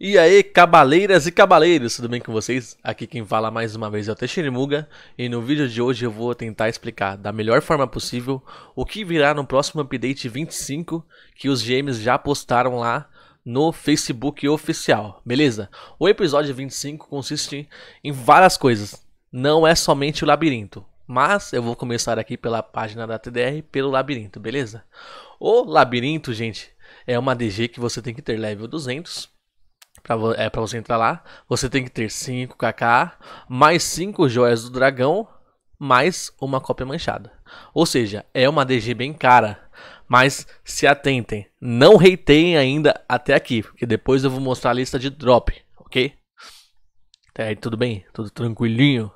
E aí, cabaleiras e cabaleiros, tudo bem com vocês? Aqui quem fala mais uma vez é o Teixeira Muga, e no vídeo de hoje eu vou tentar explicar da melhor forma possível o que virá no próximo update 25 que os GMs já postaram lá no Facebook oficial, beleza? O episódio 25 consiste em várias coisas, não é somente o labirinto, mas eu vou começar aqui pela página da TDR pelo labirinto, beleza? O labirinto, gente, é uma DG que você tem que ter level 200 Pra, é, para você entrar lá, você tem que ter 5 KK, mais 5 joias do dragão, mais uma cópia manchada. Ou seja, é uma DG bem cara. Mas se atentem, não reiteiem ainda até aqui, porque depois eu vou mostrar a lista de drop, ok? Até tá aí tudo bem? Tudo tranquilinho?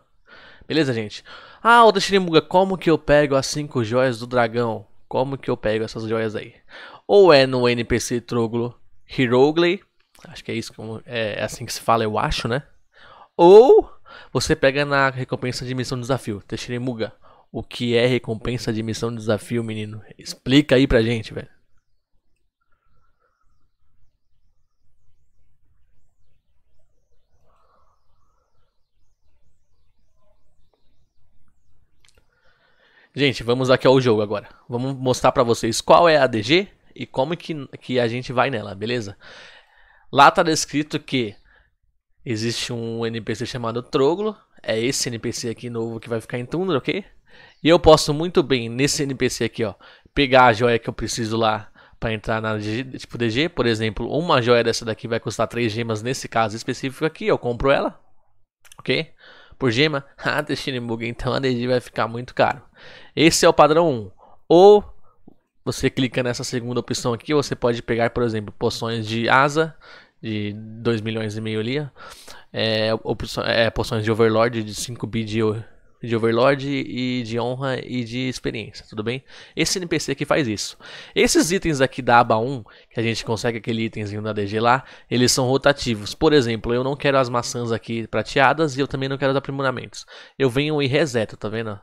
Beleza, gente? Ah, outra Shirimuga, como que eu pego as 5 joias do dragão? Como que eu pego essas joias aí? Ou é no NPC Troglo Hierogley, Acho que é isso que é, é assim que se fala, eu acho, né? Ou você pega na recompensa de missão de desafio, Teixeira Muga. O que é recompensa de missão de desafio, menino? Explica aí pra gente, velho. Gente, vamos aqui ao jogo agora. Vamos mostrar para vocês qual é a DG e como que, que a gente vai nela, beleza? Lá está descrito que existe um NPC chamado Troglo. É esse NPC aqui novo que vai ficar em Tundra, ok? E eu posso muito bem, nesse NPC aqui, ó, pegar a joia que eu preciso lá para entrar na tipo DG. Por exemplo, uma joia dessa daqui vai custar 3 gemas nesse caso específico aqui. Eu compro ela, ok? Por gema, ah, Destiny Bug, então a DG vai ficar muito caro. Esse é o padrão 1. Ou você clica nessa segunda opção aqui, você pode pegar, por exemplo, poções de asa, de 2 milhões e meio ali. É, opção, é, poções de Overlord de 5 bi de, de Overlord e de honra e de experiência, tudo bem? Esse NPC aqui faz isso. Esses itens aqui da aba 1, que a gente consegue aquele itemzinho da DG lá, eles são rotativos. Por exemplo, eu não quero as maçãs aqui prateadas e eu também não quero os aprimoramentos. Eu venho e reseto, tá vendo?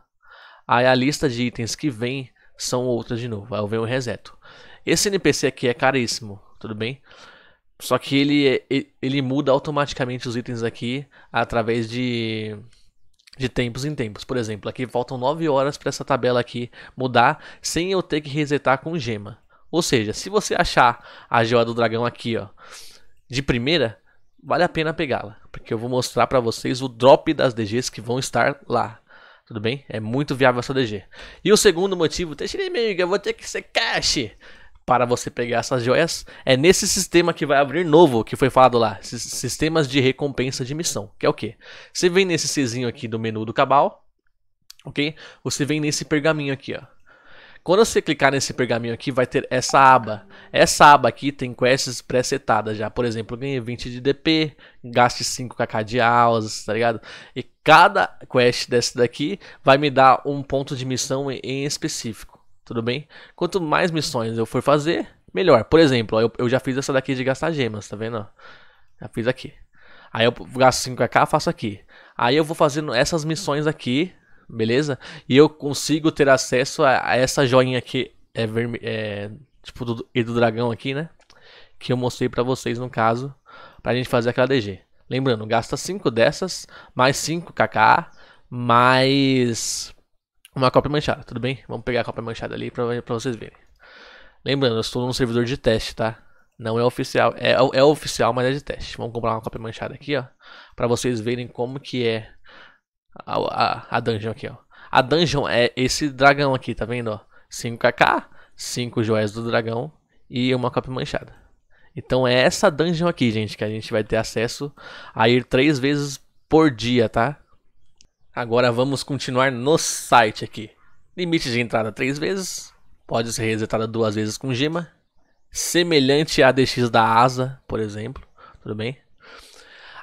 Aí a lista de itens que vem são outras de novo. Aí eu venho e reseto. Esse NPC aqui é caríssimo, tudo bem? Só que ele, é, ele, muda automaticamente os itens aqui através de, de tempos em tempos. Por exemplo, aqui faltam 9 horas para essa tabela aqui mudar sem eu ter que resetar com gema. Ou seja, se você achar a joia do dragão aqui, ó, de primeira, vale a pena pegá-la, porque eu vou mostrar para vocês o drop das DGs que vão estar lá. Tudo bem? É muito viável essa DG. E o segundo motivo, Teixeira Meiga, eu vou ter que ser cash para você pegar essas joias é nesse sistema que vai abrir novo, que foi falado lá, sistemas de recompensa de missão, que é o que? Você vem nesse Czinho aqui do menu do Cabal, ok? Você vem nesse pergaminho aqui, ó. Quando você clicar nesse pergaminho aqui, vai ter essa aba. Essa aba aqui tem quests pré-setadas já. Por exemplo, ganhe 20 de DP, gaste 5kk de aulas, tá ligado? E cada quest dessa daqui vai me dar um ponto de missão em específico tudo bem? Quanto mais missões eu for fazer, melhor. Por exemplo, ó, eu, eu, já fiz essa daqui de gastar gemas, tá vendo? Já fiz aqui. Aí eu gasto 5k, faço aqui. Aí eu vou fazendo essas missões aqui, beleza? E eu consigo ter acesso a, a essa joinha aqui, é, é tipo do, e do dragão aqui, né? Que eu mostrei pra vocês no caso, pra gente fazer aquela DG. Lembrando, gasta 5 dessas, mais 5 kk, mais uma cópia manchada, tudo bem? Vamos pegar a cópia manchada ali para vocês verem. Lembrando, eu estou num servidor de teste, tá? Não é oficial, é, é oficial, mas é de teste. Vamos comprar uma cópia manchada aqui, ó, para vocês verem como que é a, a, a, dungeon aqui, ó. A dungeon é esse dragão aqui, tá vendo, ó? 5kk, 5 joias do dragão e uma cópia manchada. Então é essa dungeon aqui, gente, que a gente vai ter acesso a ir três vezes por dia, tá? Agora vamos continuar no site aqui. Limite de entrada três vezes. Pode ser resetada duas vezes com gema. Semelhante a DX da asa, por exemplo. Tudo bem?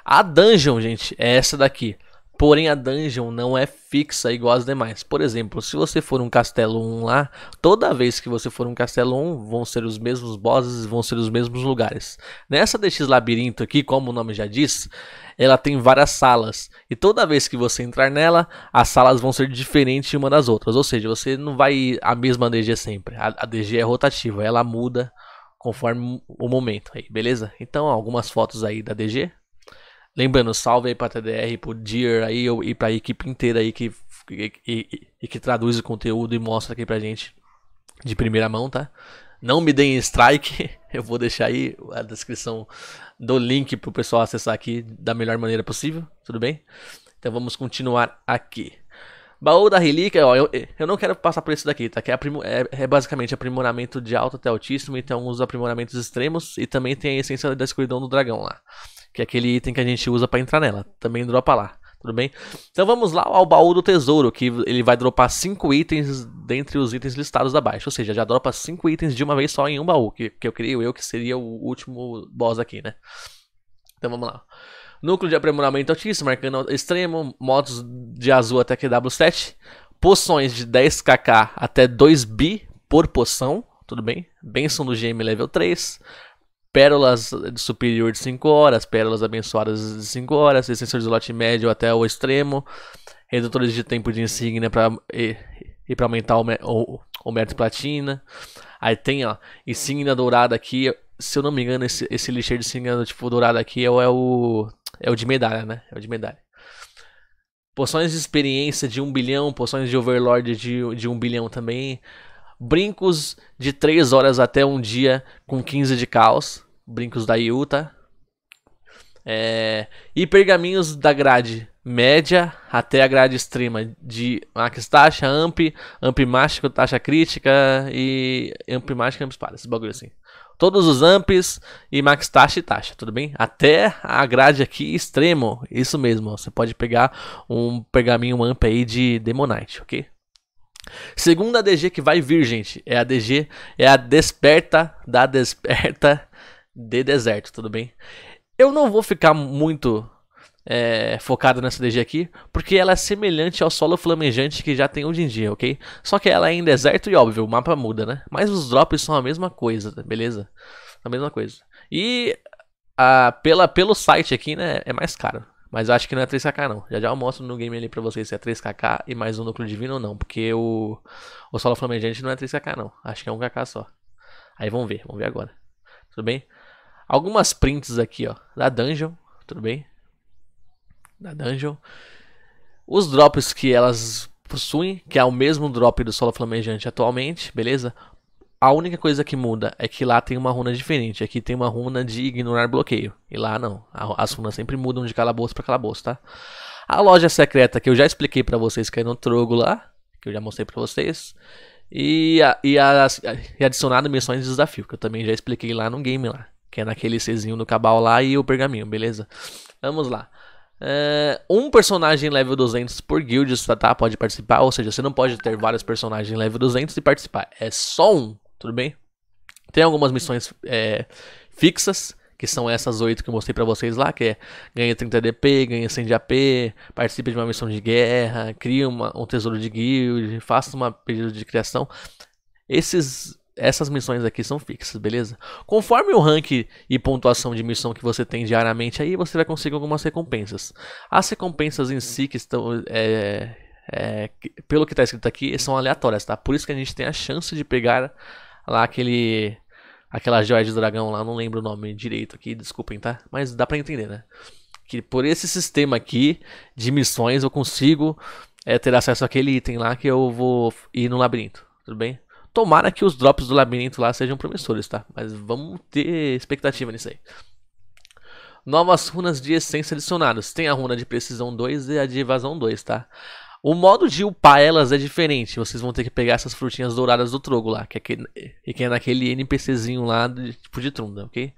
A dungeon, gente, é essa daqui. Porém, a dungeon não é fixa igual as demais. Por exemplo, se você for um castelo 1 lá, toda vez que você for um castelo 1, vão ser os mesmos bosses vão ser os mesmos lugares. Nessa DX Labirinto aqui, como o nome já diz, ela tem várias salas. E toda vez que você entrar nela, as salas vão ser diferentes uma das outras. Ou seja, você não vai a mesma DG sempre. A, a DG é rotativa, ela muda conforme o momento aí, beleza? Então, algumas fotos aí da DG. Lembrando, salve aí pra TDR, pro Dear aí e pra equipe inteira aí que, e, e, e que traduz o conteúdo e mostra aqui pra gente de primeira mão, tá? Não me deem strike, eu vou deixar aí a descrição do link pro pessoal acessar aqui da melhor maneira possível, tudo bem? Então vamos continuar aqui. Baú da relíquia, ó, eu, eu não quero passar por isso daqui, tá? Que é, é, é, basicamente aprimoramento de alto até altíssimo, então alguns aprimoramentos extremos e também tem a essência da escuridão do dragão lá que é aquele item que a gente usa para entrar nela. Também dropa lá, tudo bem? Então vamos lá ao baú do tesouro, que ele vai dropar 5 itens dentre os itens listados abaixo. Ou seja, já dropa 5 itens de uma vez só em um baú, que, que eu creio eu que seria o último boss aqui, né? Então vamos lá. Núcleo de aprimoramento altíssimo, marcando extremo, motos de azul até QW7, poções de 10kk até 2bi por poção, tudo bem? Benção do GM level 3, pérolas superior de 5 horas, pérolas abençoadas de 5 horas, extensor de lote médio até o extremo, redutores de tempo de insígnia para e, e para aumentar o, o, o mérito platina. Aí tem, ó, insígnia dourada aqui, se eu não me engano, esse, esse lixeiro de insígnia tipo dourada aqui é, é o é o de medalha, né? É o de medalha. Poções de experiência de 1 um bilhão, poções de overlord de, de 1 um bilhão também brincos de 3 horas até um dia com 15 de caos. Brincos da IU, tá? É, e pergaminhos da grade média até a grade extrema de max taxa, amp, amp mágico, taxa crítica e amp mágico, amp espada, bagulho assim. Todos os amps e max taxa e taxa, tudo bem? Até a grade aqui extremo, isso mesmo, você pode pegar um pergaminho amp aí de Demonite, ok? Segunda DG que vai vir, gente, é a DG, é a desperta da desperta de deserto, tudo bem? Eu não vou ficar muito é, focado nessa DG aqui, porque ela é semelhante ao solo flamejante que já tem hoje em dia, ok? Só que ela é em deserto e óbvio, o mapa muda, né? Mas os drops são a mesma coisa, tá, beleza? A mesma coisa. E a, pela, pelo site aqui, né, é mais caro. Mas eu acho que não é 3kk não. Já já eu mostro no game ali pra vocês se é 3kk e mais um núcleo divino ou não. Porque o, o solo flamejante não é 3kk não. Acho que é 1kk só. Aí vamos ver, vamos ver agora. Tudo bem? algumas prints aqui, ó, da dungeon, tudo bem? Da dungeon. Os drops que elas possuem, que é o mesmo drop do solo flamejante atualmente, beleza? A única coisa que muda é que lá tem uma runa diferente. Aqui tem uma runa de ignorar bloqueio. E lá não. As runas sempre mudam de calabouço para calabouço, tá? A loja secreta que eu já expliquei para vocês que é no Trogo lá. Que eu já mostrei para vocês. E, a, e, a, e adicionado missões de desafio. Que eu também já expliquei lá no game lá que é naquele Czinho do Cabal lá e o pergaminho, beleza? Vamos lá. É, um personagem level 200 por guild tá, pode participar, ou seja, você não pode ter vários personagens level 200 e participar, é só um, tudo bem? Tem algumas missões é, fixas, que são essas oito que eu mostrei para vocês lá, que é ganha 30 DP, ganha 100 de AP, participe de uma missão de guerra, cria uma, um tesouro de guild, faça uma pedido de criação. Esses essas missões aqui são fixas, beleza? Conforme o rank e pontuação de missão que você tem diariamente aí, você vai conseguir algumas recompensas. As recompensas em si que estão... É, é, pelo que está escrito aqui, são aleatórias, tá? Por isso que a gente tem a chance de pegar lá aquele... Aquela joia de dragão lá, não lembro o nome direito aqui, desculpem, tá? Mas dá pra entender, né? Que por esse sistema aqui de missões eu consigo é, ter acesso àquele item lá que eu vou ir no labirinto, tudo bem? Tomara que os drops do labirinto lá sejam promissores, tá? Mas vamos ter expectativa nisso aí. Novas runas de essência adicionadas. Tem a runa de precisão 2 e a de evasão 2, tá? O modo de upar elas é diferente. Vocês vão ter que pegar essas frutinhas douradas do trogo lá, que é, que, que é naquele NPCzinho lá, de, tipo de trunda, ok?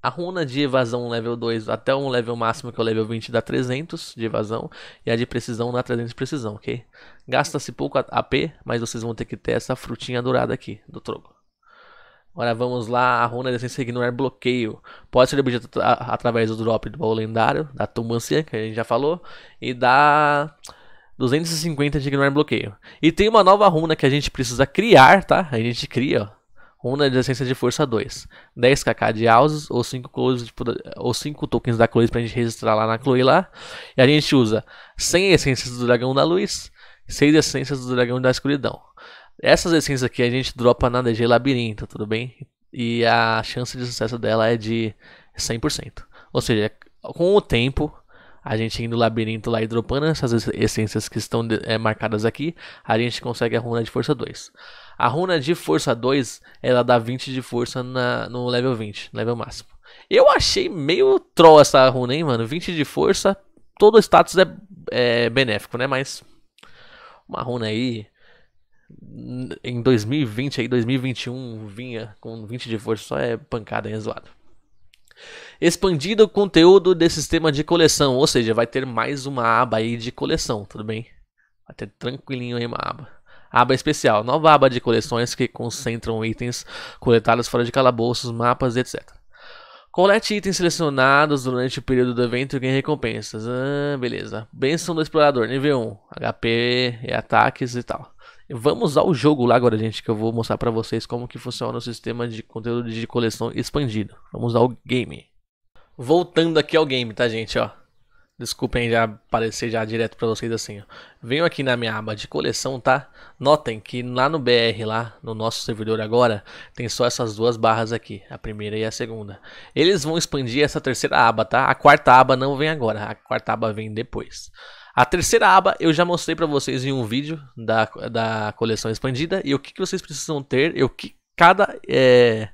A runa de evasão level 2 até um level máximo que é o level 20 dá 300 de evasão e a de precisão dá 300 de precisão, ok? Gasta-se pouco AP, mas vocês vão ter que ter essa frutinha dourada aqui do troco. Agora vamos lá, a runa de essência ignorar bloqueio. Pode ser objeto através do drop do baú lendário, da tumbancia, que a gente já falou, e dá 250 de ignorar bloqueio. E tem uma nova runa que a gente precisa criar, tá? A gente cria, ó 1 na essência de força 2, 10 kk de houses ou 5 closes ou 5 tokens da Chloe pra gente registrar lá na Chloe lá. E a gente usa 100 essências do dragão da luz, 6 essências do dragão da escuridão. Essas essências aqui a gente dropa na DG Labirinto, tudo bem? E a chance de sucesso dela é de 100%. Ou seja, com o tempo a gente indo no labirinto lá e dropando essas essências que estão é, marcadas aqui, a gente consegue a runa de força 2. A runa de força 2, ela dá 20 de força na, no level 20, level máximo. Eu achei meio troll essa runa, hein, mano? 20 de força, todo status é, é benéfico, né? Mas uma runa aí em 2020 aí 2021 vinha com 20 de força só é pancada, hein, é zoado. Expandido o conteúdo desse sistema de coleção, ou seja, vai ter mais uma aba aí de coleção, tudo bem? Vai ter tranquilinho aí uma aba. Aba especial, nova aba de coleções que concentram itens coletados fora de calabouços, mapas, etc. Colete itens selecionados durante o período do evento e ganhe recompensas. Ah, beleza. Benção do explorador, nível 1. HP e ataques e tal. Vamos ao jogo lá agora, gente, que eu vou mostrar para vocês como que funciona o sistema de conteúdo de coleção expandido. Vamos ao game. Voltando aqui ao game, tá, gente, ó. Desculpem já aparecer já direto para vocês assim, ó. Venho aqui na minha aba de coleção, tá? Notem que lá no BR, lá no nosso servidor agora, tem só essas duas barras aqui, a primeira e a segunda. Eles vão expandir essa terceira aba, tá? A quarta aba não vem agora, a quarta aba vem depois. A terceira aba eu já mostrei para vocês em um vídeo da, da coleção expandida e o que, que vocês precisam ter e o que cada é,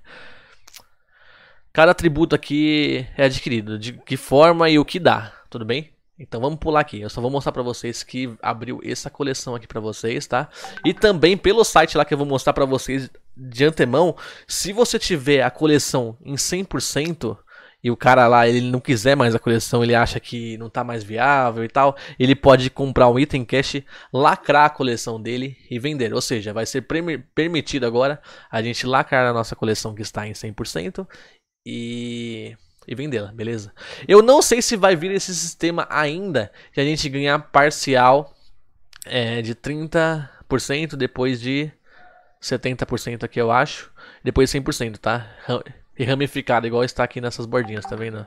cada atributo aqui é adquirido, de que forma e o que dá, tudo bem? Então vamos pular aqui, eu só vou mostrar pra vocês que abriu essa coleção aqui pra vocês, tá? E também pelo site lá que eu vou mostrar pra vocês de antemão, se você tiver a coleção em 100%, e o cara lá ele não quiser mais a coleção, ele acha que não tá mais viável e tal, ele pode comprar um item cash, lacrar a coleção dele e vender. Ou seja, vai ser permitido agora a gente lacrar a nossa coleção que está em 100% e e vendê-la, beleza? Eu não sei se vai vir esse sistema ainda que a gente ganhar parcial é, de 30% depois de 70% aqui eu acho, depois 100%, tá? E ramificada, igual está aqui nessas bordinhas, tá vendo?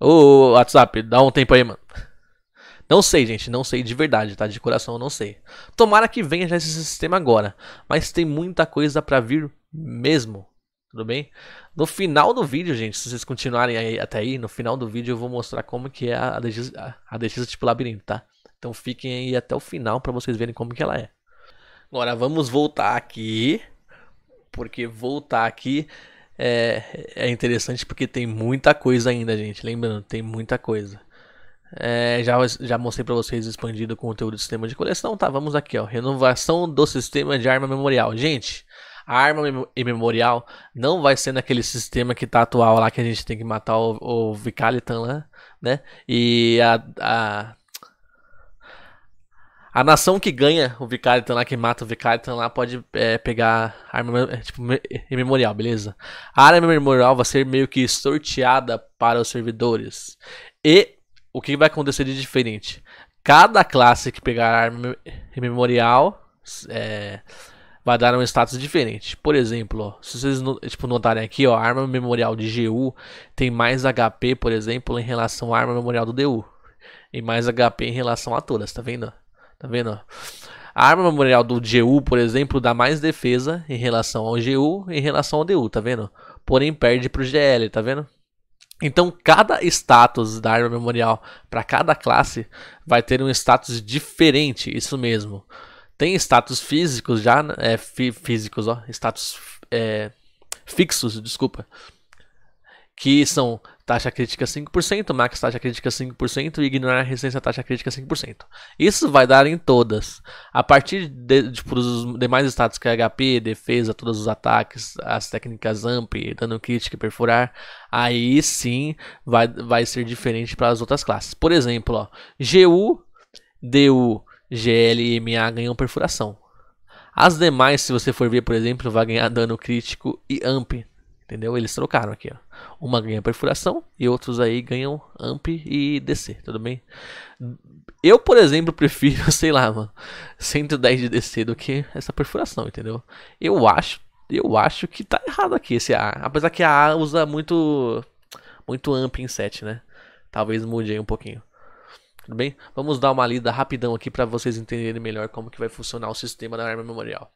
Ô, WhatsApp, dá um tempo aí, mano. Não sei, gente, não sei de verdade, tá? De coração eu não sei. Tomara que venha já esse sistema agora, mas tem muita coisa para vir mesmo. Tudo bem? No final do vídeo, gente, se vocês continuarem aí, até aí, no final do vídeo eu vou mostrar como que é a adesiva, a tipo labirinto, tá? Então fiquem aí até o final para vocês verem como que ela é. Agora vamos voltar aqui, porque voltar aqui é, é interessante porque tem muita coisa ainda, gente. Lembrando, tem muita coisa. É, já, já mostrei para vocês expandido o conteúdo do sistema de coleção, tá? Vamos aqui, ó. Renovação do sistema de arma memorial. Gente, a arma mem memorial não vai ser naquele sistema que tá atual lá que a gente tem que matar o, o Vicalitan lá, né? E a, a a nação que ganha o Vicaritan lá, que mata o Vicaritan lá, pode é, pegar arma é, tipo, memorial, beleza? A arma memorial vai ser meio que sorteada para os servidores. E o que vai acontecer de diferente? Cada classe que pegar arma memorial é, vai dar um status diferente. Por exemplo, se vocês tipo, notarem aqui, ó, a arma memorial de GU tem mais HP, por exemplo, em relação à arma memorial do DU. E mais HP em relação a todas, tá vendo? Tá vendo? A arma memorial do GU, por exemplo, dá mais defesa em relação ao GU em relação ao DU, tá vendo? Porém perde pro GL, tá vendo? Então, cada status da arma memorial para cada classe vai ter um status diferente, isso mesmo. Tem status físicos já, né? é, fí físicos, ó, status é, fixos, desculpa, que são taxa crítica 5%, max taxa crítica 5% e ignorar resistência taxa crítica 5%. Isso vai dar em todas. A partir de, tipo, dos demais status que é HP, defesa, todos os ataques, as técnicas AMP, dano crítico e perfurar, aí sim vai, vai ser diferente para as outras classes. Por exemplo, ó, GU, DU, GL e MA ganham perfuração. As demais, se você for ver, por exemplo, vai ganhar dano crítico e AMP Entendeu? Eles trocaram aqui, ó. Uma ganha perfuração e outros aí ganham amp e DC, tudo bem? Eu, por exemplo, prefiro, sei lá, mano, 110 de DC do que essa perfuração, entendeu? Eu acho, eu acho que tá errado aqui esse A. Apesar que a A usa muito muito amp em 7, né? Talvez mude aí um pouquinho. Tudo bem? Vamos dar uma lida rapidão aqui para vocês entenderem melhor como que vai funcionar o sistema da arma memorial.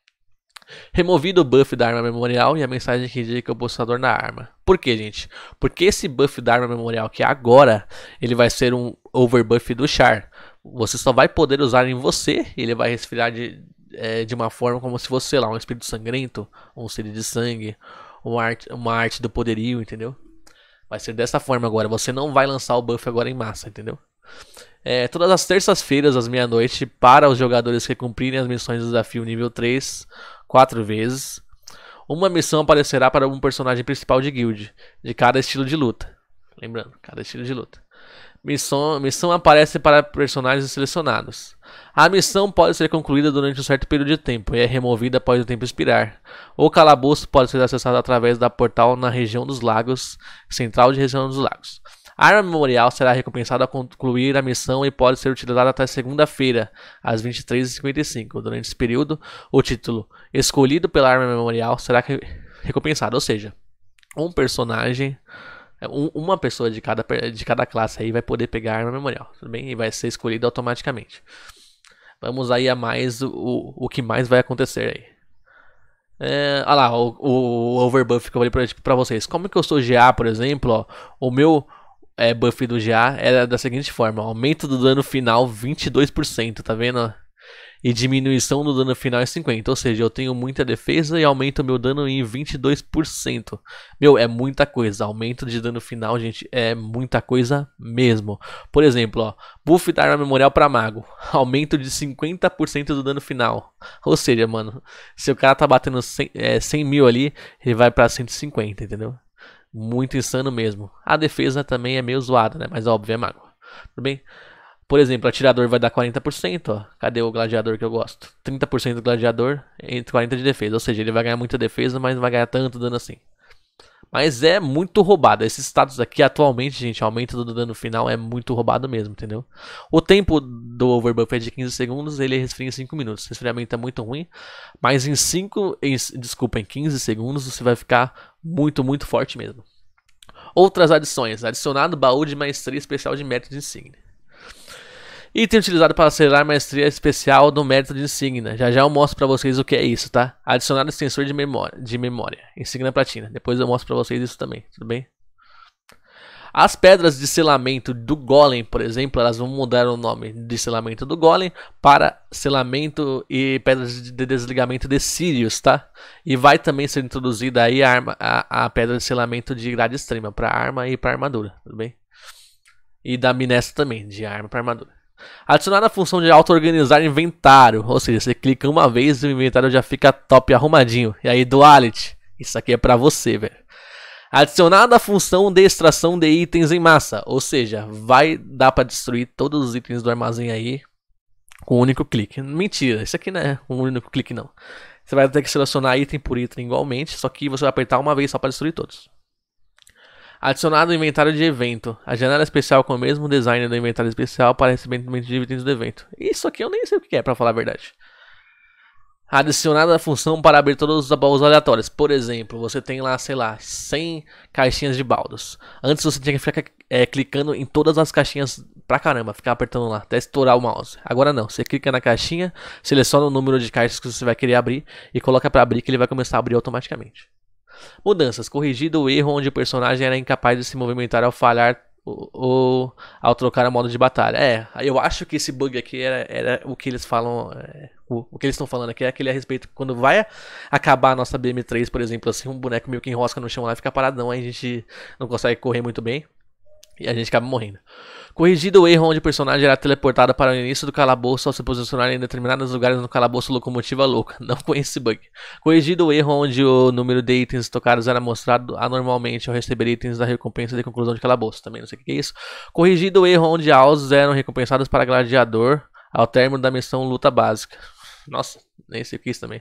Removido o buff da arma memorial e a mensagem que indica o posicionador na arma. Por que, gente? Porque esse buff da arma memorial que agora, ele vai ser um overbuff do char. Você só vai poder usar em você, ele vai resfriar de, é, de uma forma como se fosse, sei lá, um espírito sangrento, um ser de sangue, uma arte, uma arte do poderio, entendeu? Vai ser dessa forma agora. Você não vai lançar o buff agora em massa, entendeu? É, todas as terças-feiras, às meia-noite, para os jogadores que cumprirem as missões do desafio nível 3, quatro vezes. Uma missão aparecerá para um personagem principal de guild, de cada estilo de luta. Lembrando, cada estilo de luta. Missão, missão aparece para personagens selecionados. A missão pode ser concluída durante um certo período de tempo e é removida após o tempo expirar. O calabouço pode ser acessado através da portal na região dos lagos, central de região dos lagos. A arma memorial será recompensada ao concluir a missão e pode ser utilizada até segunda-feira, às 23h55. Durante esse período, o título escolhido pela arma memorial será recompensado, ou seja, um personagem, é, um, uma pessoa de cada, de cada classe aí vai poder pegar a arma memorial, tudo bem? E vai ser escolhido automaticamente. Vamos aí a mais o, o que mais vai acontecer aí. É, olha lá, o, o, o overbuff que eu falei pra, tipo, pra vocês. Como que eu sou GA, por exemplo, ó, o meu é, buff do GA era é da seguinte forma: aumento do dano final 22%, tá vendo? E diminuição do dano final é 50%. Ou seja, eu tenho muita defesa e aumento meu dano em 22%. Meu, é muita coisa. Aumento de dano final, gente, é muita coisa mesmo. Por exemplo, ó, buff da arma memorial para mago. Aumento de 50% do dano final. Ou seja, mano, se o cara tá batendo 100, é, 100 mil ali, ele vai para 150, entendeu? muito insano mesmo. A defesa também é meio zoada, né? Mas óbvio, é mago. Tudo bem? Por exemplo, atirador vai dar 40%, ó. Cadê o gladiador que eu gosto? 30% do gladiador entre 40 de defesa, ou seja, ele vai ganhar muita defesa, mas não vai ganhar tanto dano assim. Mas é muito roubado. Esse status aqui atualmente, gente, aumento do dano final é muito roubado mesmo, entendeu? O tempo do overbuff é de 15 segundos, ele resfria em 5 minutos. O resfriamento é muito ruim, mas em 5, em, desculpa, em 15 segundos você vai ficar muito, muito forte mesmo. Outras adições, adicionado baú de maestria especial de mérito de insigne. Item utilizado para acelerar a maestria especial do mérito de Insignia. Já já eu mostro para vocês o que é isso, tá? Adicionar extensor de memória, de memória, Insignia Platina. Depois eu mostro para vocês isso também, tudo bem? As pedras de selamento do Golem, por exemplo, elas vão mudar o nome de selamento do Golem para selamento e pedras de desligamento de Sirius, tá? E vai também ser introduzida aí a, arma, a, a pedra de selamento de grade extrema para arma e para armadura, tudo bem? E da Minestra também, de arma para armadura. Adicionar a função de auto-organizar inventário, ou seja, você clica uma vez e o inventário já fica top arrumadinho. E aí, Duality, isso aqui é para você, velho. Adicionada a função de extração de itens em massa, ou seja, vai dar para destruir todos os itens do armazém aí com um único clique. Mentira, isso aqui não é um único clique não. Você vai ter que selecionar item por item igualmente, só que você vai apertar uma vez só para destruir todos. Adicionado ao inventário de evento. A janela especial com o mesmo design do inventário especial para recebimento de itens do evento. Isso aqui eu nem sei o que é, para falar a verdade. Adicionada a função para abrir todos os baús aleatórios. Por exemplo, você tem lá, sei lá, 100 caixinhas de baldos. Antes você tinha que ficar é, clicando em todas as caixinhas pra caramba, ficar apertando lá, até estourar o mouse. Agora não, você clica na caixinha, seleciona o número de caixas que você vai querer abrir e coloca para abrir que ele vai começar a abrir automaticamente. Mudanças. Corrigido o erro onde o personagem era incapaz de se movimentar ao falhar ou, ou ao trocar o modo de batalha. É, eu acho que esse bug aqui era, era o que eles falam. É, o, o, que eles estão falando aqui é aquele a respeito. Quando vai acabar a nossa BM3, por exemplo, assim, um boneco meio que enrosca no chão lá fica paradão, aí a gente não consegue correr muito bem. E a gente acaba morrendo. Corrigido o erro onde o personagem era teleportado para o início do calabouço ao se posicionar em determinados lugares no calabouço locomotiva louca. Não conheço esse bug. Corrigido o erro onde o número de itens tocados era mostrado anormalmente ao receber itens da recompensa de conclusão de calabouço. Também não sei o que é isso. Corrigido o erro onde alvos eram recompensados para gladiador ao término da missão luta básica. Nossa, nem sei o que é isso também.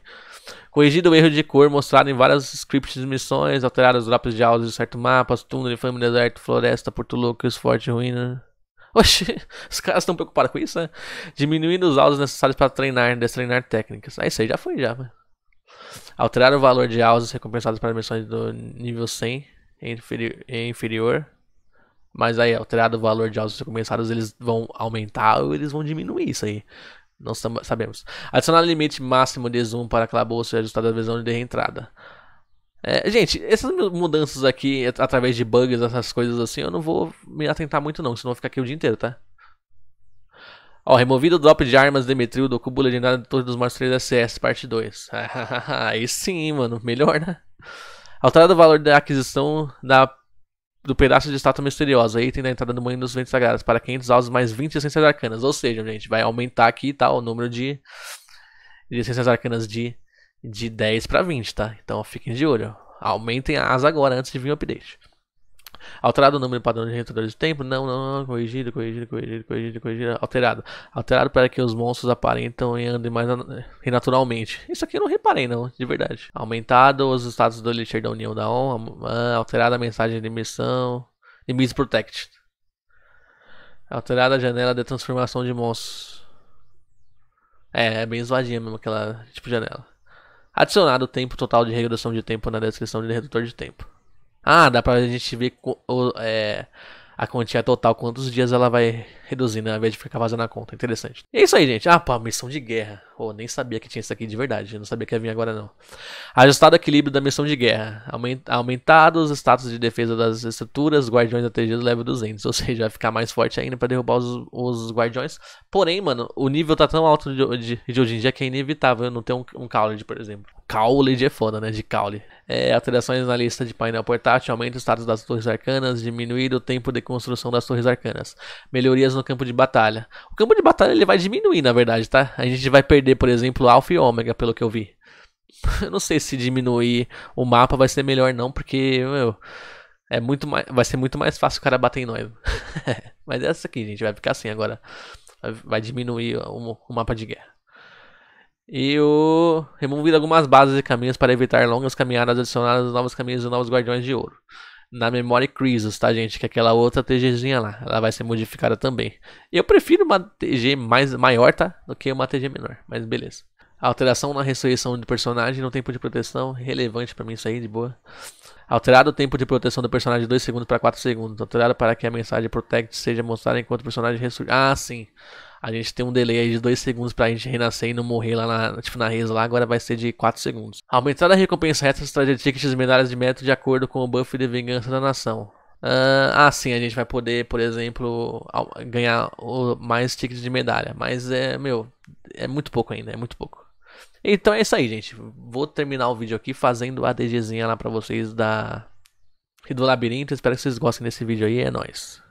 Corrigido o erro de cor mostrado em vários scripts de missões, alterados os lápis de áudio de certo mapas, túnel, infame, deserto, floresta, Porto Louco, esporte Ruína. Né? Oxi, os caras estão preocupados com isso, né? Diminuindo os áudios necessários para treinar, destreinar técnicas. Ah, isso aí já foi, já. Alterar o valor de áudios recompensados para missões do nível 100 e inferi inferior. Mas aí, alterado o valor de áudios recompensados, eles vão aumentar ou eles vão diminuir isso aí. Não sabemos. Adicionar limite máximo de zoom para calabouço e ajustar a visão de reentrada. É, gente, essas mudanças aqui, através de bugs, essas coisas assim, eu não vou me atentar muito não, senão eu vou ficar aqui o dia inteiro, tá? Ó, removido o drop de armas Demetril do cubo legendário de Torre dos Mortos 3 SS, parte 2. Aí sim, mano, melhor, né? Alterado o valor da aquisição da do pedaço de estátua misteriosa, item da entrada do moinho dos ventos sagrados, para 500 alvos mais 20 essências arcanas. Ou seja, gente, vai aumentar aqui tá, o número de, de essências arcanas de, de 10 para 20, tá? Então fiquem de olho. Aumentem as agora antes de vir o update. Alterado o número padrão de retradores de tempo? Não, não, não. Corrigido, corrigido, corrigido, corrigido, corrigido. Alterado. Alterado para que os monstros aparentam e andem mais naturalmente. Isso aqui eu não reparei, não, de verdade. Aumentado os status do Licher da União da ON. Ah, alterada a mensagem de missão. miss Protect. Alterada a janela de transformação de monstros. É, é bem zoadinha mesmo aquela tipo de janela. Adicionado o tempo total de redução de tempo na descrição de redutor de tempo. Ah, dá pra gente ver é, a quantia total, quantos dias ela vai reduzindo ao invés de ficar fazendo a conta. Interessante. E é isso aí, gente. Ah, pô, missão de guerra. Oh, nem sabia que tinha isso aqui de verdade. Eu não sabia que ia vir agora, não. Ajustado equilíbrio da missão de guerra. Aumentado os status de defesa das estruturas, guardiões atingidos level 200. Ou seja, vai ficar mais forte ainda para derrubar os, os, guardiões. Porém, mano, o nível tá tão alto de, de, de hoje em dia que é inevitável eu não ter um, um por exemplo. Cowlid é foda, né? De Cowlid. É, alterações na lista de painel portátil. Aumenta o status das torres arcanas. Diminuído o tempo de construção das torres arcanas. Melhorias no no campo de batalha. O campo de batalha ele vai diminuir, na verdade, tá? A gente vai perder, por exemplo, alfa e ômega, pelo que eu vi. Eu não sei se diminuir o mapa vai ser melhor não, porque, meu, é muito mais, vai ser muito mais fácil o cara bater em nós. Mas é essa aqui, gente, vai ficar assim agora. Vai diminuir o, o mapa de guerra. E o removido algumas bases e caminhos para evitar longas caminhadas adicionadas novos caminhos e novos guardiões de ouro na Memory Crisis, tá, gente? Que é aquela outra TGzinha lá. Ela vai ser modificada também. Eu prefiro uma TG mais, maior, tá? Do que uma TG menor, mas beleza. alteração na ressurreição do personagem no tempo de proteção, relevante para mim isso aí, de boa. Alterado o tempo de proteção do personagem de 2 segundos para 4 segundos. Alterado para que a mensagem Protect seja mostrada enquanto o personagem ressurge. Ah, sim. A gente tem um delay aí de 2 segundos pra gente renascer e não morrer lá na, tipo, na reza lá, agora vai ser de 4 segundos. Aumentar a recompensa extra de tickets e medalhas de mérito de acordo com o buff de vingança da nação. Uh, ah, sim, a gente vai poder, por exemplo, ganhar mais tickets de medalha. Mas é, meu, é muito pouco ainda, é muito pouco. Então é isso aí, gente. Vou terminar o vídeo aqui fazendo a DGzinha lá pra vocês da... do labirinto. Espero que vocês gostem desse vídeo aí. É nóis.